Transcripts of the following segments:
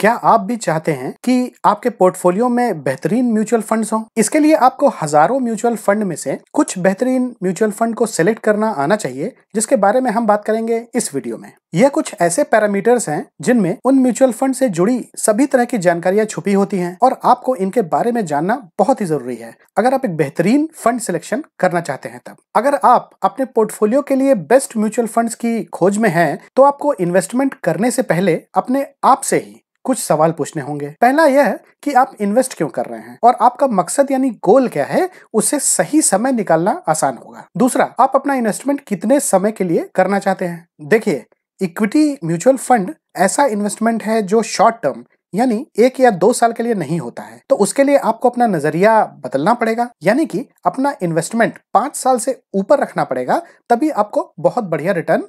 क्या आप भी चाहते हैं कि आपके पोर्टफोलियो में बेहतरीन म्यूचुअल फंड्स हों इसके लिए आपको हजारों म्यूचुअल फंड में से कुछ बेहतरीन म्यूचुअल फंड को सिलेक्ट करना आना चाहिए जिसके बारे में हम बात करेंगे इस वीडियो में यह कुछ ऐसे पैरामीटर्स हैं जिनमें उन म्यूचुअल फंड से जुड़ी सभी तरह की जानकारियां छुपी होती हैं और आपको इनके बारे में जानना बहुत ही जरूरी है अगर आप एक बेहतरीन फंड सिलेक्शन करना चाहते हैं तब अगर आप अपने पोर्टफोलियो के लिए बेस्ट म्यूचुअल फंड्स की खोज में हैं तो आपको इन्वेस्टमेंट करने से पहले अपने आप से ही कुछ सवाल पूछने होंगे पहला यह है कि आप इन्वेस्ट क्यों कर रहे हैं और आपका मकसद यानी गोल क्या है उसे सही समय निकालना आसान होगा दूसरा आप अपना इन्वेस्टमेंट कितने समय के लिए करना चाहते हैं देखिए इक्विटी म्यूचुअल फंड ऐसा इन्वेस्टमेंट है जो शॉर्ट टर्म यानी एक या दो साल के लिए नहीं होता है तो उसके लिए आपको अपना नजरिया बदलना पड़ेगा यानी कि अपना इन्वेस्टमेंट पांच साल से ऊपर रखना पड़ेगा तभी आपको बहुत बढ़िया रिटर्न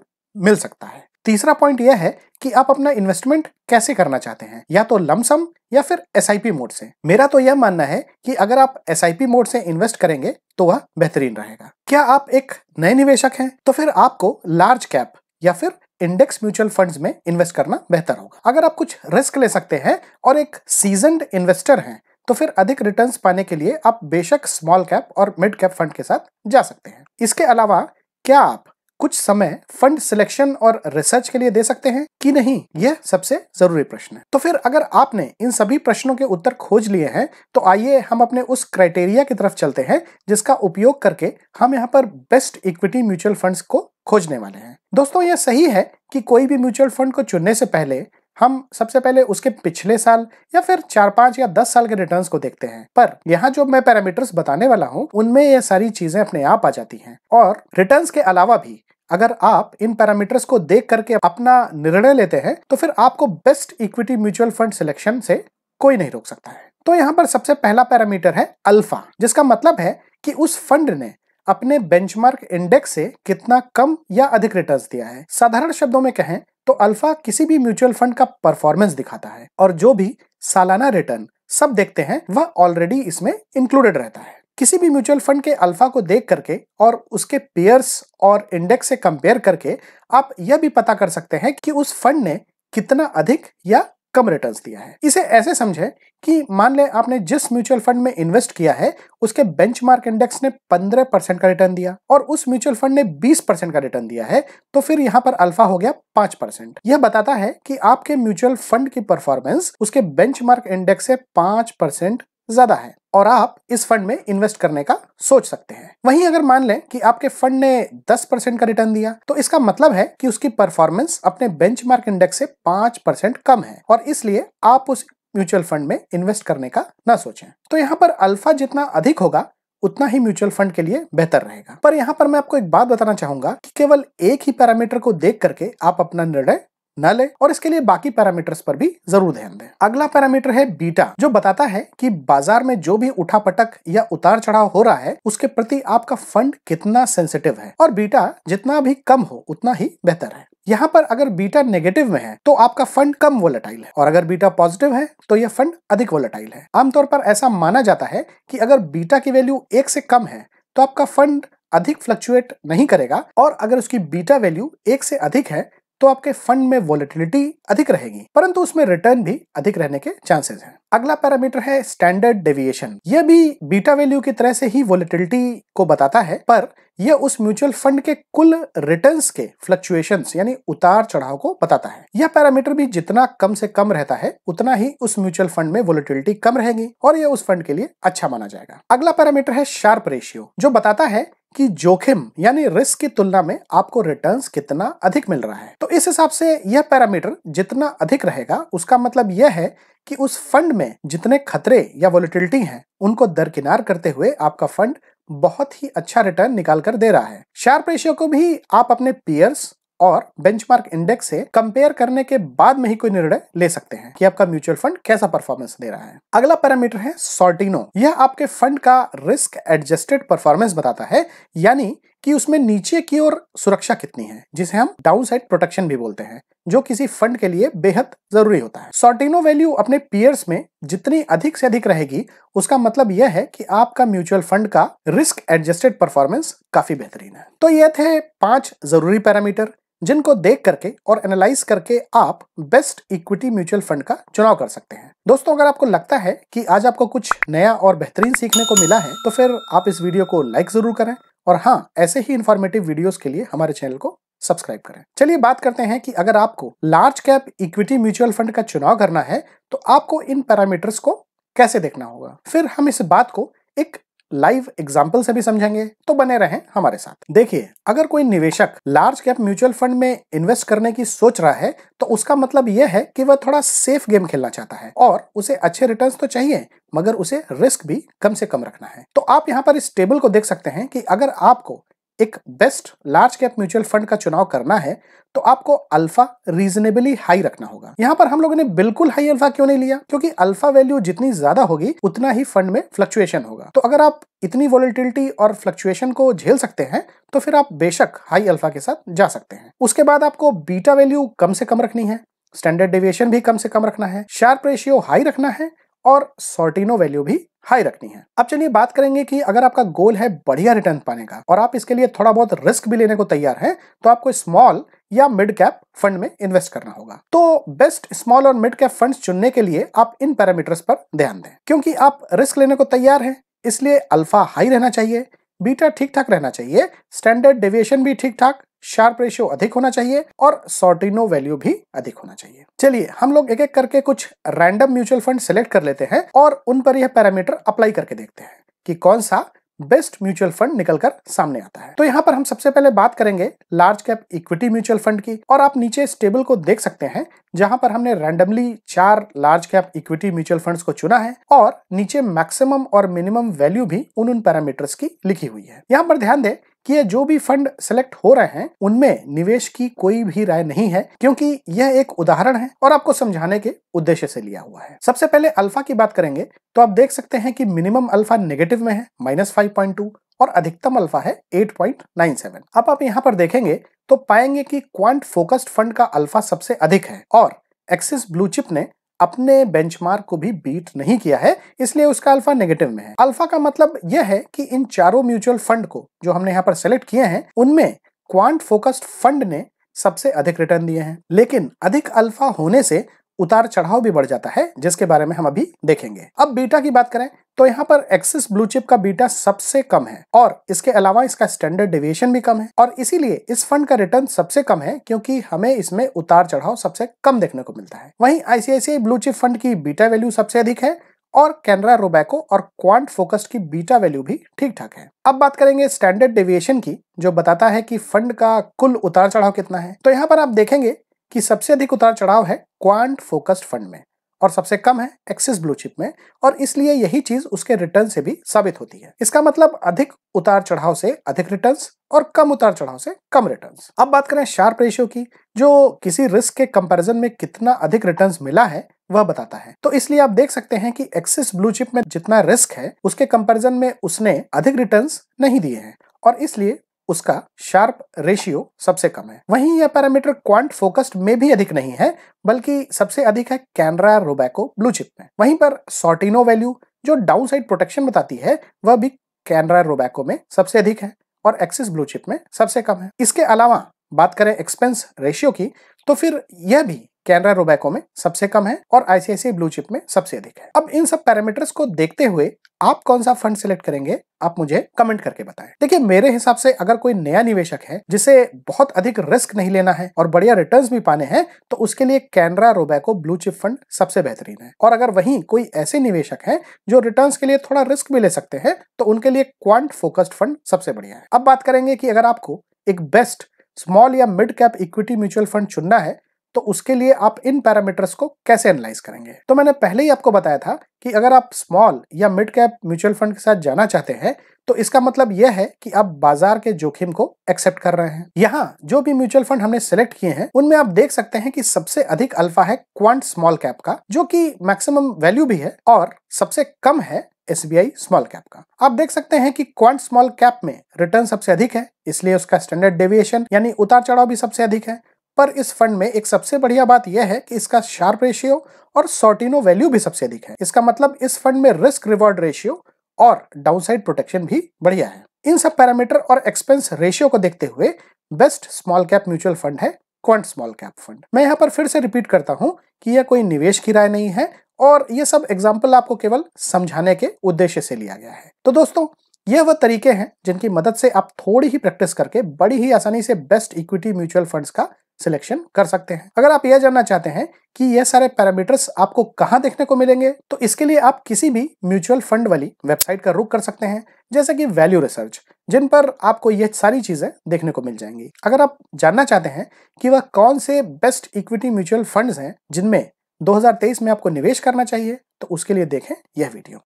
मिल सकता है तीसरा पॉइंट यह है कि आप अपना इन्वेस्टमेंट कैसे करना चाहते हैं या तो लमसम या फिर एस मोड से मेरा तो यह मानना है कि अगर आप एस मोड से इन्वेस्ट करेंगे तो वह बेहतरीन रहेगा क्या आप एक नए निवेशक हैं तो फिर आपको लार्ज कैप या फिर इंडेक्स म्यूचुअल फंड्स में इन्वेस्ट करना बेहतर होगा अगर आप कुछ रिस्क ले सकते हैं और एक सीजनड इन्वेस्टर हैं तो फिर अधिक रिटर्न्स पाने के लिए आप बेशक स्मॉल कैप और मिड कैप फंड के साथ जा सकते हैं इसके अलावा क्या आप कुछ समय फंड सिलेक्शन और रिसर्च के लिए दे सकते हैं कि नहीं यह सबसे जरूरी प्रश्न है तो फिर अगर आपने इन सभी प्रश्नों के उत्तर खोज लिए हैं तो आइए हम अपने उस क्राइटेरिया की तरफ चलते हैं जिसका उपयोग करके हम यहाँ पर बेस्ट इक्विटी म्यूचुअल फंड को खोजने वाले हैं दोस्तों यह सही है कि कोई भी म्यूचुअल फंड को चुनने से पहले हम सबसे पहले उसके पिछले साल या फिर चार पांच या दस साल के रिटर्न्स को देखते हैं पर यहाँ जो मैं पैरामीटर्स बताने वाला हूँ उनमें ये सारी चीजें अपने आप आ जाती हैं और रिटर्न्स के अलावा भी अगर आप इन पैरामीटर्स को देख करके अपना निर्णय लेते हैं तो फिर आपको best equity mutual fund selection से कोई नहीं रोक सकता है तो यहाँ पर सबसे पहला पैरामीटर है अल्फा जिसका मतलब है कि उस फंड ने अपने बेंचमार्क इंडेक्स से कितना कम या अधिक रिटर्न दिया है साधारण शब्दों में कहें तो अल्फा किसी भी म्यूचुअल फंड का परफॉर्मेंस दिखाता है और जो भी सालाना रिटर्न सब देखते हैं वह ऑलरेडी इसमें इंक्लूडेड रहता है किसी भी म्यूचुअल फंड के अल्फा को देख करके और उसके पेयर्स और इंडेक्स से कंपेयर करके आप यह भी पता कर सकते हैं कि उस फंड ने कितना अधिक या कम रिटर्न्स दिया है इसे ऐसे समझे कि मान लें आपने जिस म्यूचुअल फंड में इन्वेस्ट किया है उसके बेंचमार्क इंडेक्स ने 15 परसेंट का रिटर्न दिया और उस म्यूचुअल फंड ने 20 परसेंट का रिटर्न दिया है तो फिर यहाँ पर अल्फा हो गया 5 परसेंट यह बताता है कि आपके म्यूचुअल फंड की परफॉर्मेंस उसके बेंचमार्क इंडेक्स से 5 परसेंट ज्यादा है और आप इस फंड में इन्वेस्ट करने का सोच सकते हैं वहीं अगर मान लें कि आपके फंड ने 10 परसेंट का रिटर्न दिया तो इसका मतलब है कि उसकी परफॉर्मेंस अपने बेंचमार्क इंडेक्स से 5 परसेंट कम है और इसलिए आप उस म्यूचुअल फंड में इन्वेस्ट करने का ना सोचें तो यहाँ पर अल्फा जितना अधिक होगा उतना ही म्यूचुअल फंड के लिए बेहतर रहेगा पर यहाँ पर मैं आपको एक बात बताना चाहूंगा कि केवल एक ही पैरामीटर को देख करके आप अपना निर्णय न ले और इसके लिए बाकी पैरामीटर्स पर भी जरूर ध्यान दें अगला पैरामीटर है बीटा जो बताता है कि बाजार में जो भी उठा पटक या उतार चढ़ाव हो रहा है उसके प्रति आपका फंड कितना सेंसिटिव है और बीटा जितना भी कम हो उतना ही बेहतर है यहाँ पर अगर बीटा नेगेटिव में है तो आपका फंड कम वोलेटाइल है और अगर बीटा पॉजिटिव है तो यह फंड अधिक वोलेटाइल है आमतौर पर ऐसा माना जाता है कि अगर बीटा की वैल्यू एक से कम है तो आपका फंड अधिक फ्लक्चुएट नहीं करेगा और अगर उसकी बीटा वैल्यू एक से अधिक है तो आपके फंड में वॉलिटिलिटी अधिक रहेगी परंतु उसमें रिटर्न भी अधिक रहने के चांसेस हैं अगला पैरामीटर है स्टैंडर्ड डेविएशन यह भी बीटा वैल्यू की तरह से ही वॉलिटिलिटी को बताता है पर यह उस म्यूचुअल फंड के कुल रिटर्न्स के फ्लक्चुएशन यानी उतार चढ़ाव को बताता है यह पैरामीटर भी जितना कम से कम रहता है उतना ही उस म्यूचुअल फंड में वोलिटिलिटी कम रहेगी और यह उस फंड के लिए अच्छा माना जाएगा अगला पैरामीटर है शार्प रेशियो जो बताता है कि जोखिम यानी रिस्क की तुलना में आपको रिटर्न्स कितना अधिक मिल रहा है तो इस हिसाब से यह पैरामीटर जितना अधिक रहेगा उसका मतलब यह है कि उस फंड में जितने खतरे या वोलिटिलिटी हैं उनको दरकिनार करते हुए आपका फंड बहुत ही अच्छा रिटर्न निकाल कर दे रहा है शार्प रेशियो को भी आप अपने पीयर्स और बेंचमार्क इंडेक्स से कंपेयर करने के बाद में ही कोई निर्णय ले सकते हैं कि आपका म्यूचुअल फंड कैसा परफॉर्मेंस दे रहा है अगला पैरामीटर है सॉर्टिनो यह आपके फंड का रिस्क एडजस्टेड परफॉर्मेंस बताता है यानी कि उसमें नीचे की ओर सुरक्षा कितनी है जिसे हम डाउन साइड प्रोटेक्शन भी बोलते हैं जो किसी फंड के लिए बेहद जरूरी होता है सॉर्टिनो वैल्यू अपने पीयर्स में जितनी अधिक से अधिक रहेगी उसका मतलब यह है कि आपका म्यूचुअल फंड का रिस्क एडजस्टेड परफॉर्मेंस काफी बेहतरीन है तो यह थे पांच जरूरी पैरामीटर जिनको देख करके और एनालाइज करके आप बेस्ट इक्विटी म्यूचुअल फंड का चुनाव कर सकते हैं दोस्तों अगर आपको लगता है कि आज आपको कुछ नया और बेहतरीन सीखने को मिला है तो फिर आप इस वीडियो को लाइक जरूर करें और हाँ ऐसे ही इन्फॉर्मेटिव वीडियोस के लिए हमारे चैनल को सब्सक्राइब करें चलिए बात करते हैं कि अगर आपको large cap equity mutual fund का चुनाव करना है तो आपको इन पैरामीटर्स को कैसे देखना होगा फिर हम इस बात को एक लाइव एग्जाम्पल से भी समझेंगे तो बने रहें हमारे साथ देखिए अगर कोई निवेशक लार्ज कैप म्यूचुअल फंड में इन्वेस्ट करने की सोच रहा है तो उसका मतलब यह है कि वह थोड़ा सेफ गेम खेलना चाहता है और उसे अच्छे रिटर्न्स तो चाहिए मगर उसे रिस्क भी कम से कम रखना है तो आप यहाँ पर इस टेबल को देख सकते हैं कि अगर आपको एक best large cap mutual fund का चुनाव करना है तो आपको अल्फा रीजनेबली हाई रखना होगा यहाँ पर हम लोगों ने बिल्कुल हाई अल्फा क्यों नहीं लिया क्योंकि अल्फा वैल्यू जितनी ज्यादा होगी उतना ही फंड में फ्लक्चुएशन होगा तो अगर आप इतनी वॉलिटिलिटी और फ्लक्चुएशन को झेल सकते हैं तो फिर आप बेशक हाई अल्फा के साथ जा सकते हैं उसके बाद आपको बीटा वैल्यू कम से कम रखनी है स्टैंडर्ड डेविएशन भी कम से कम रखना है शार्प रेशियो हाई रखना है और सॉर्टिनो वैल्यू भी हाई रखनी है अब चलिए बात करेंगे कि अगर आपका गोल है बढ़िया रिटर्न पाने का और आप इसके लिए थोड़ा बहुत रिस्क भी लेने को तैयार हैं तो आपको स्मॉल या मिड कैप फंड में इन्वेस्ट करना होगा तो बेस्ट स्मॉल और मिड कैप फंड चुनने के लिए आप इन पैरामीटर्स पर ध्यान दें क्योंकि आप रिस्क लेने को तैयार हैं इसलिए अल्फा हाई रहना चाहिए बीटा ठीक ठाक रहना चाहिए स्टैंडर्ड डेविएशन भी ठीक ठाक शार्प रेशियो अधिक होना चाहिए और सॉर्टिनो वैल्यू भी अधिक होना चाहिए चलिए हम लोग एक एक करके कुछ रैंडम म्यूचुअल फंड सिलेक्ट कर लेते हैं और उन पर यह पैरामीटर अप्लाई करके देखते हैं कि कौन सा बेस्ट म्यूचुअल फंड निकलकर सामने आता है तो यहाँ पर हम सबसे पहले बात करेंगे large cap equity mutual fund की और आप नीचे इस टेबल को देख सकते हैं जहां पर हमने रैंडमली चार large cap equity mutual funds को चुना है और नीचे मैक्सिमम और मिनिमम वैल्यू भी उन उन पैरामीटर्स की लिखी हुई है यहाँ पर ध्यान दें कि जो भी फंड सिलेक्ट हो रहे हैं उनमें निवेश की कोई भी राय नहीं है क्योंकि यह एक उदाहरण है और आपको समझाने के उद्देश्य से लिया हुआ है सबसे पहले अल्फा की बात करेंगे तो आप देख सकते हैं कि मिनिमम अल्फा नेगेटिव में है माइनस फाइव पॉइंट टू और अधिकतम अल्फा है 8.97 अब आप यहाँ पर देखेंगे तो पाएंगे कि क्वांट फोकस्ड फंड का अल्फा सबसे अधिक है और एक्सिस ब्लू चिप ने अपने बेंचमार्क को भी बीट नहीं किया है इसलिए उसका अल्फा नेगेटिव में है अल्फा का मतलब यह है कि इन चारों म्यूचुअल फंड को जो हमने यहाँ पर सेलेक्ट किए हैं उनमें क्वांट फोकस्ड फंड ने सबसे अधिक रिटर्न दिए हैं लेकिन अधिक अल्फा होने से उतार चढ़ाव भी बढ़ जाता है जिसके बारे में हम अभी देखेंगे अब बीटा की बात करें तो यहाँ पर एक्सिस ब्लू चिप का बीटा सबसे कम है और इसके अलावा इसका स्टैंडर्ड डेविएशन भी कम है और इसीलिए इस फंड का रिटर्न सबसे कम है क्योंकि हमें इसमें उतार चढ़ाव सबसे कम देखने को मिलता है वहीं आईसीआईसीआई ब्लू चिप फंड की बीटा वैल्यू सबसे अधिक है और कैनरा रोबैको और क्वांट फोकस्ड की बीटा वैल्यू भी ठीक ठाक है अब बात करेंगे स्टैंडर्ड डेविएशन की जो बताता है कि फंड का कुल उतार चढ़ाव कितना है तो यहाँ पर आप देखेंगे कि सबसे अधिक उतार चढ़ाव है क्वांट फोकस्ड फंड में और सबसे कम है एक्सिस ब्लू चिप में और इसलिए यही चीज उसके रिटर्न से भी साबित होती है इसका मतलब अधिक उतार चढ़ाव से अधिक रिटर्न और कम उतार चढ़ाव से कम रिटर्न अब बात करें शार्प रेशियो की जो किसी रिस्क के कंपेरिजन में कितना अधिक रिटर्न मिला है वह बताता है तो इसलिए आप देख सकते हैं कि एक्सिस ब्लू चिप में जितना रिस्क है उसके कंपेरिजन में उसने अधिक रिटर्न नहीं दिए हैं और इसलिए उसका शार्प रेशियो सबसे कम है वहीं यह पैरामीटर क्वांट फोकस्ड में भी अधिक नहीं है बल्कि सबसे अधिक है कैनरा रोबैको ब्लू चिप में वहीं पर सॉटिनो वैल्यू जो डाउन साइड प्रोटेक्शन बताती है वह भी कैनरा रोबैको में सबसे अधिक है और एक्सिस ब्लू चिप में सबसे कम है इसके अलावा बात करें एक्सपेंस रेशियो की तो फिर यह भी कैनरा रोबैको में सबसे कम है और आईसीआईसी ब्लू चिप में सबसे अधिक है अब इन सब पैरामीटर्स को देखते हुए आप कौन सा फंड सिलेक्ट करेंगे आप मुझे कमेंट करके बताएं देखिए मेरे हिसाब से अगर कोई नया निवेशक है जिसे बहुत अधिक रिस्क नहीं लेना है और बढ़िया रिटर्न्स भी पाने हैं तो उसके लिए Canara Robeco Blue Chip fund सबसे बेहतरीन है और अगर वहीं कोई ऐसे निवेशक है जो रिटर्न के लिए थोड़ा रिस्क भी ले सकते हैं तो उनके लिए क्वांट फोकस्ड फंड सबसे बढ़िया है अब बात करेंगे कि अगर आपको एक बेस्ट स्मॉल या mid cap equity mutual fund चुनना है तो उसके लिए आप इन पैरामीटर्स को कैसे एनालाइज करेंगे तो मैंने पहले ही आपको बताया था कि अगर आप स्मॉल या मिड कैप म्यूचुअल फंड के साथ जाना चाहते हैं तो इसका मतलब यह है कि आप बाजार के जोखिम को एक्सेप्ट कर रहे हैं यहाँ जो भी म्यूचुअल फंड हमने सेलेक्ट किए हैं उनमें आप देख सकते हैं कि सबसे अधिक अल्फा है क्वांट स्मॉल कैप का जो कि मैक्सिमम वैल्यू भी है और सबसे कम है एस स्मॉल कैप का आप देख सकते हैं कि क्वांट स्मॉल कैप में रिटर्न सबसे अधिक है इसलिए उसका स्टैंडर्ड डेविएशन यानी उतार चढ़ाव भी सबसे अधिक है पर इस फंड में एक सबसे बढ़िया बात यह है कि इसका शार्प रेशियो और सोटिनो वैल्यू भी सबसे अधिक है इसका मतलब इस फंड में रिस्क रिवॉर्ड रेशियो और डाउनसाइड प्रोटेक्शन भी बढ़िया है इन सब पैरामीटर और एक्सपेंस रेशियो को देखते हुए best small cap mutual fund है क्वांट स्मॉल कैप फंड मैं यहाँ पर फिर से रिपीट करता हूँ कि यह कोई निवेश की राय नहीं है और ये सब एग्जाम्पल आपको केवल समझाने के उद्देश्य से लिया गया है तो दोस्तों ये वह तरीके हैं जिनकी मदद से आप थोड़ी ही प्रैक्टिस करके बड़ी ही आसानी से बेस्ट इक्विटी म्यूचुअल फंड्स का सिलेक्शन कर सकते हैं अगर आप यह जानना चाहते हैं कि यह सारे पैरामीटर्स आपको कहाँ देखने को मिलेंगे तो इसके लिए आप किसी भी म्यूचुअल फंड वाली वेबसाइट का रुख कर सकते हैं जैसे कि वैल्यू रिसर्च जिन पर आपको यह सारी चीजें देखने को मिल जाएंगी अगर आप जानना चाहते हैं कि वह कौन से बेस्ट इक्विटी म्यूचुअल फंड हैं जिनमें 2023 में आपको निवेश करना चाहिए तो उसके लिए देखें यह वीडियो